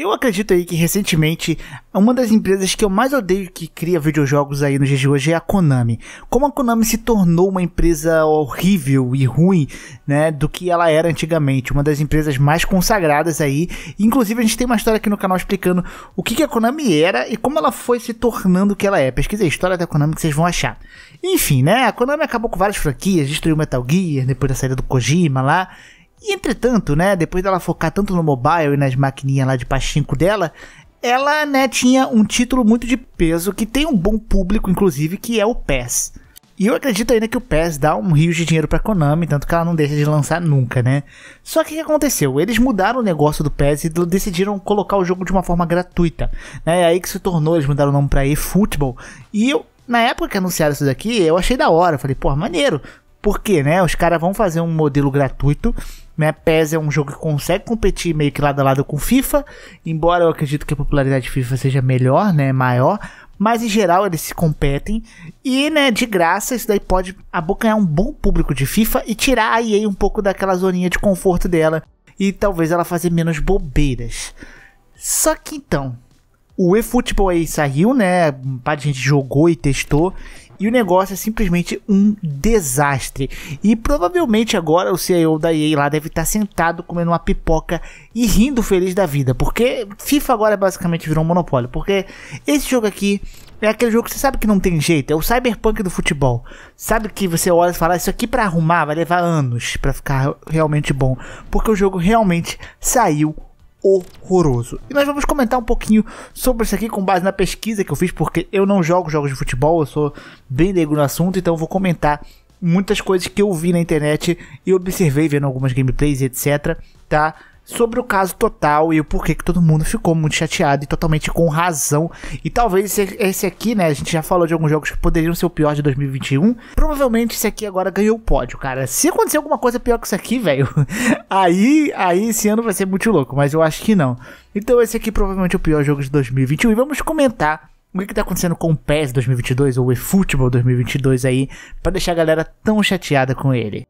Eu acredito aí que recentemente uma das empresas que eu mais odeio que cria videojogos aí no dia de hoje é a Konami. Como a Konami se tornou uma empresa horrível e ruim, né, do que ela era antigamente, uma das empresas mais consagradas aí. Inclusive a gente tem uma história aqui no canal explicando o que, que a Konami era e como ela foi se tornando o que ela é. Pesquisa a história da Konami que vocês vão achar. Enfim, né, a Konami acabou com várias franquias, destruiu Metal Gear depois da saída do Kojima lá e entretanto, né, depois dela focar tanto no mobile e nas maquininhas lá de pachinko dela, ela, né, tinha um título muito de peso que tem um bom público, inclusive, que é o PES. E eu acredito ainda que o PES dá um rio de dinheiro pra Konami, tanto que ela não deixa de lançar nunca, né? Só que o que aconteceu? Eles mudaram o negócio do PES e decidiram colocar o jogo de uma forma gratuita. Né? É aí que se tornou, eles mudaram o nome pra eFootball. E eu, na época que anunciaram isso daqui, eu achei da hora. Falei, pô, maneiro. Por quê, né? Os caras vão fazer um modelo gratuito né? PES é um jogo que consegue competir meio que lado a lado com FIFA, embora eu acredito que a popularidade de FIFA seja melhor, né, maior, mas em geral eles se competem e, né, de graça, isso daí pode abocanhar um bom público de FIFA e tirar a EA um pouco daquela zoninha de conforto dela e talvez ela fazer menos bobeiras. Só que então, o eFootball aí saiu, né, um par de gente jogou e testou e o negócio é simplesmente um desastre. E provavelmente agora o CEO da EA lá deve estar sentado comendo uma pipoca e rindo feliz da vida, porque FIFA agora basicamente virou um monopólio, porque esse jogo aqui é aquele jogo que você sabe que não tem jeito, é o cyberpunk do futebol. Sabe que você olha e fala, ah, isso aqui para arrumar vai levar anos para ficar realmente bom, porque o jogo realmente saiu horroroso. E nós vamos comentar um pouquinho sobre isso aqui com base na pesquisa que eu fiz, porque eu não jogo jogos de futebol, eu sou bem leigo no assunto, então eu vou comentar muitas coisas que eu vi na internet e observei vendo algumas gameplays, etc, tá? sobre o caso total e o porquê que todo mundo ficou muito chateado e totalmente com razão. E talvez esse, esse aqui, né? A gente já falou de alguns jogos que poderiam ser o pior de 2021. Provavelmente esse aqui agora ganhou o pódio, cara. Se acontecer alguma coisa pior que isso aqui, velho, aí, aí esse ano vai ser muito louco, mas eu acho que não. Então esse aqui provavelmente é o pior jogo de 2021 e vamos comentar o que, que tá acontecendo com o PES 2022 ou o eFootball 2022 aí, para deixar a galera tão chateada com ele.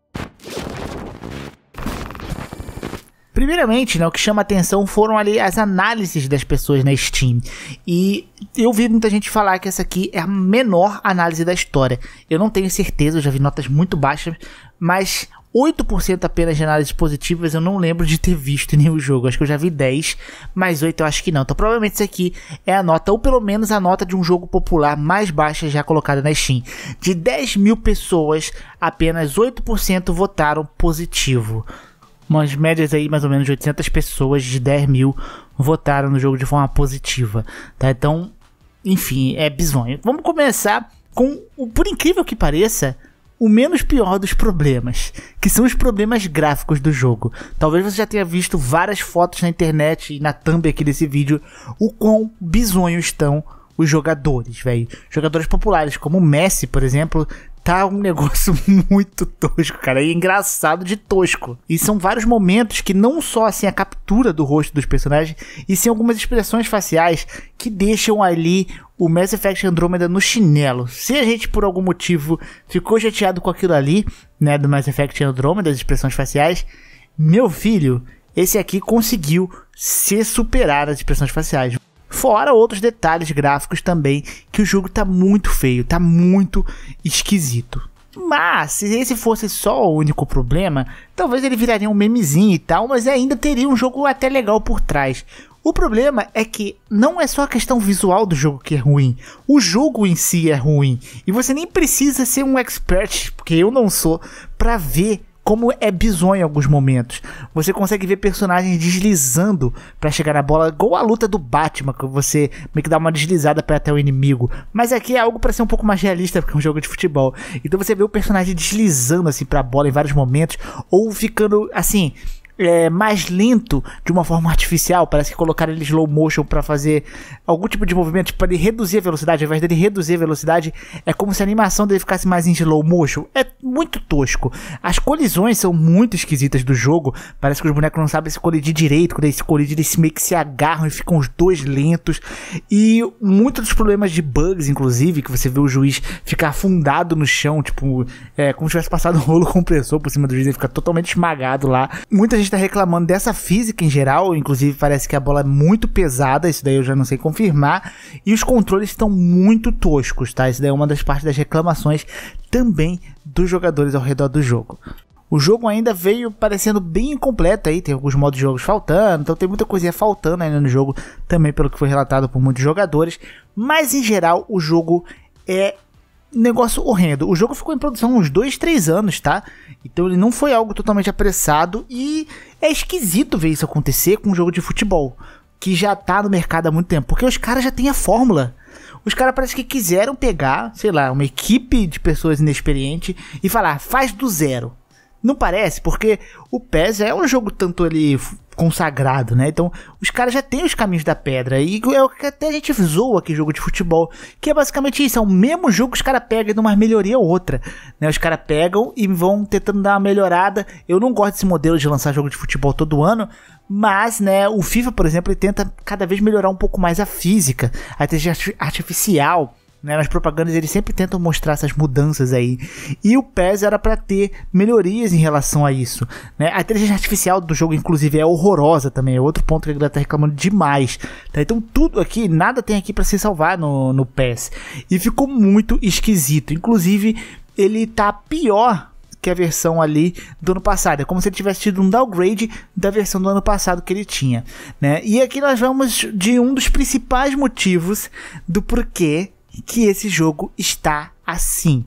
Primeiramente, né, o que chama atenção foram ali as análises das pessoas na Steam. E eu vi muita gente falar que essa aqui é a menor análise da história. Eu não tenho certeza, eu já vi notas muito baixas, mas 8% apenas de análises positivas eu não lembro de ter visto em nenhum jogo. Acho que eu já vi 10, mas 8 eu acho que não. Então provavelmente isso aqui é a nota, ou pelo menos a nota de um jogo popular mais baixa já colocada na Steam. De 10 mil pessoas, apenas 8% votaram positivo umas médias aí mais ou menos de 800 pessoas de 10 mil votaram no jogo de forma positiva, tá? Então, enfim, é bizonho. Vamos começar com, o, por incrível que pareça, o menos pior dos problemas, que são os problemas gráficos do jogo. Talvez você já tenha visto várias fotos na internet e na thumb aqui desse vídeo o quão bizonhos estão os jogadores, velho. Jogadores populares como Messi, por exemplo, tá um negócio muito tosco, cara. E é engraçado de tosco. E são vários momentos que não só assim a captura do rosto dos personagens, e sim algumas expressões faciais que deixam ali o Mass Effect Andromeda no chinelo. Se a gente por algum motivo ficou chateado com aquilo ali, né, do Mass Effect Andromeda, as expressões faciais, meu filho, esse aqui conseguiu se superar as expressões faciais. Fora outros detalhes gráficos também, que o jogo tá muito feio, tá muito esquisito. Mas, se esse fosse só o único problema, talvez ele viraria um memezinho e tal, mas ainda teria um jogo até legal por trás. O problema é que não é só a questão visual do jogo que é ruim, o jogo em si é ruim. E você nem precisa ser um expert, porque eu não sou, para ver como é bizonho em alguns momentos. Você consegue ver personagens deslizando para chegar na bola, igual a luta do Batman, que você meio que dá uma deslizada para até o inimigo. Mas aqui é algo para ser um pouco mais realista, porque é um jogo de futebol. Então você vê o personagem deslizando assim para a bola em vários momentos ou ficando assim, é, mais lento de uma forma artificial. Parece que colocaram ele slow motion para fazer algum tipo de movimento, para tipo, ele reduzir a velocidade. Ao invés dele reduzir a velocidade, é como se a animação dele ficasse mais em slow motion. É muito tosco. As colisões são muito esquisitas do jogo. Parece que os bonecos não sabem se colidir direito. Quando eles se colidem, eles meio que se agarram e ficam os dois lentos. E muitos dos problemas de bugs, inclusive, que você vê o juiz ficar afundado no chão, tipo, é, como se tivesse passado um rolo compressor por cima do juiz, ele fica totalmente esmagado lá. Muita gente gente tá reclamando dessa física em geral, inclusive parece que a bola é muito pesada, isso daí eu já não sei confirmar, e os controles estão muito toscos, tá? Isso daí é uma das partes das reclamações também dos jogadores ao redor do jogo. O jogo ainda veio parecendo bem incompleto aí, tem alguns modos de jogos faltando, então tem muita coisinha faltando ainda no jogo, também pelo que foi relatado por muitos jogadores, mas em geral o jogo é negócio horrendo. O jogo ficou em produção uns 2, 3 anos, tá? Então ele não foi algo totalmente apressado e é esquisito ver isso acontecer com um jogo de futebol que já tá no mercado há muito tempo, porque os caras já têm a fórmula. Os caras parece que quiseram pegar, sei lá, uma equipe de pessoas inexperientes e falar, ah, faz do zero. Não parece, porque o PES é um jogo tanto ele consagrado, né? Então, os caras já têm os caminhos da pedra. E é o que até a gente zoa aqui, jogo de futebol. Que é basicamente isso, é o mesmo jogo que os caras pegam de uma melhoria ou outra. Né? Os caras pegam e vão tentando dar uma melhorada. Eu não gosto desse modelo de lançar jogo de futebol todo ano, mas, né, o FIFA, por exemplo, ele tenta cada vez melhorar um pouco mais a física, a inteligência artificial, né? Nas propagandas eles sempre tentam mostrar essas mudanças aí. E o PES era para ter melhorias em relação a isso. Né? A inteligência artificial do jogo, inclusive, é horrorosa também. É outro ponto que a galera tá reclamando demais. Tá? Então tudo aqui, nada tem aqui para se salvar no, no PES. E ficou muito esquisito. Inclusive, ele tá pior que a versão ali do ano passado. É como se ele tivesse tido um downgrade da versão do ano passado que ele tinha. Né? E aqui nós vamos de um dos principais motivos do porquê que esse jogo está assim,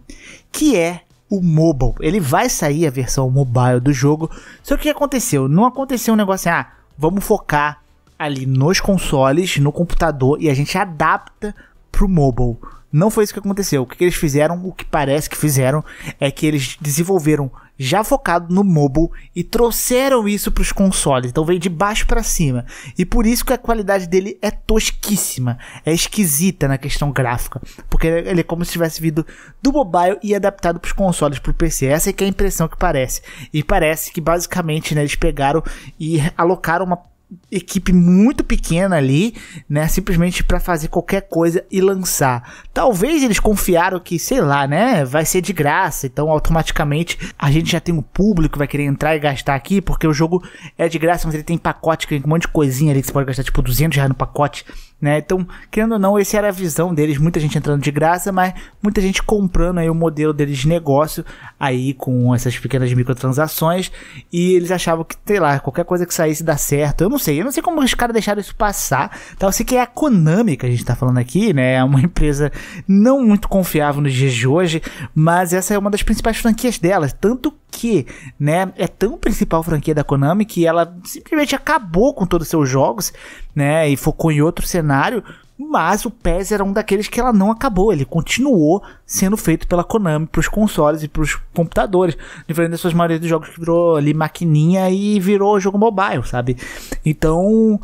que é o mobile. Ele vai sair a versão mobile do jogo. Só que o que aconteceu? Não aconteceu um negócio assim, ah, vamos focar ali nos consoles, no computador e a gente adapta pro mobile. Não foi isso que aconteceu. O que eles fizeram, o que parece que fizeram, é que eles desenvolveram já focado no mobile e trouxeram isso para os consoles. Então veio de baixo para cima. E por isso que a qualidade dele é tosquíssima, é esquisita na questão gráfica, porque ele é como se tivesse vindo do mobile e adaptado para os consoles, para o PC. Essa é que é a impressão que parece. E parece que basicamente né, eles pegaram e alocaram uma equipe muito pequena ali, né? Simplesmente para fazer qualquer coisa e lançar. Talvez eles confiaram que, sei lá, né? Vai ser de graça, então automaticamente a gente já tem um público que vai querer entrar e gastar aqui, porque o jogo é de graça, mas ele tem pacote, tem um monte de coisinha ali que você pode gastar, tipo 200 reais no pacote né? Então, querendo ou não, essa era a visão deles, muita gente entrando de graça, mas muita gente comprando aí o modelo deles de negócio aí com essas pequenas microtransações e eles achavam que, sei lá, qualquer coisa que saísse dá certo. Eu não sei, eu não sei como os caras deixaram isso passar. Tá? Eu sei que é a Konami que a gente tá falando aqui, né? É uma empresa não muito confiável nos dias de hoje, mas essa é uma das principais franquias delas, tanto que, né, é tão principal franquia da Konami que ela simplesmente acabou com todos os seus jogos, né, e focou em outro cenário, mas o PES era um daqueles que ela não acabou, ele continuou sendo feito pela Konami para os consoles e para os computadores, diferente das suas maioria dos jogos que virou ali maquininha e virou jogo mobile, sabe? Então,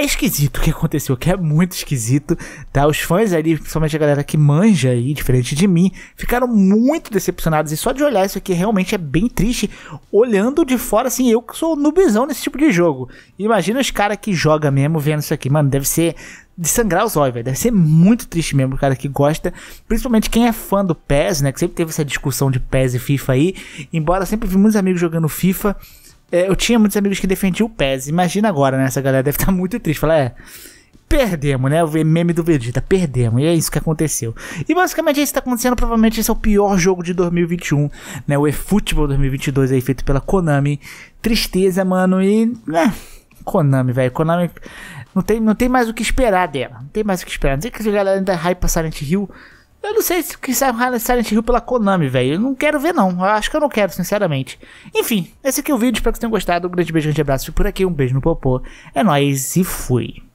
é esquisito o que aconteceu, que é muito esquisito, tá? Os fãs ali, principalmente a galera que manja aí, diferente de mim, ficaram muito decepcionados. E só de olhar isso aqui realmente é bem triste, olhando de fora, assim, eu que sou nubizão nesse tipo de jogo. Imagina os caras que joga mesmo vendo isso aqui, mano, deve ser de sangrar os olhos, velho. Deve ser muito triste mesmo o cara que gosta. Principalmente quem é fã do PES, né? Que sempre teve essa discussão de PES e FIFA aí. Embora sempre vi muitos amigos jogando FIFA. É, eu tinha muitos amigos que defendiam o PES. Imagina agora, né? Essa galera deve estar tá muito triste. Falar, é. Perdemos, né? O meme do Vegeta, perdemos. E é isso que aconteceu. E basicamente é isso está acontecendo. Provavelmente esse é o pior jogo de 2021, né? O eFootball 2022 aí feito pela Konami. Tristeza, mano. E. Né? Konami, velho. Konami. Não tem, não tem mais o que esperar dela. Não tem mais o que esperar. Não sei que a galera ainda hype pra Silent Hill. Eu não sei se quiser Silent Hill pela Konami, velho. Eu não quero ver, não. Eu acho que eu não quero, sinceramente. Enfim, esse aqui é o vídeo. Espero que vocês tenham gostado. Um grande beijo, um grande abraço. Fico por aqui. Um beijo no popô. É nóis e fui.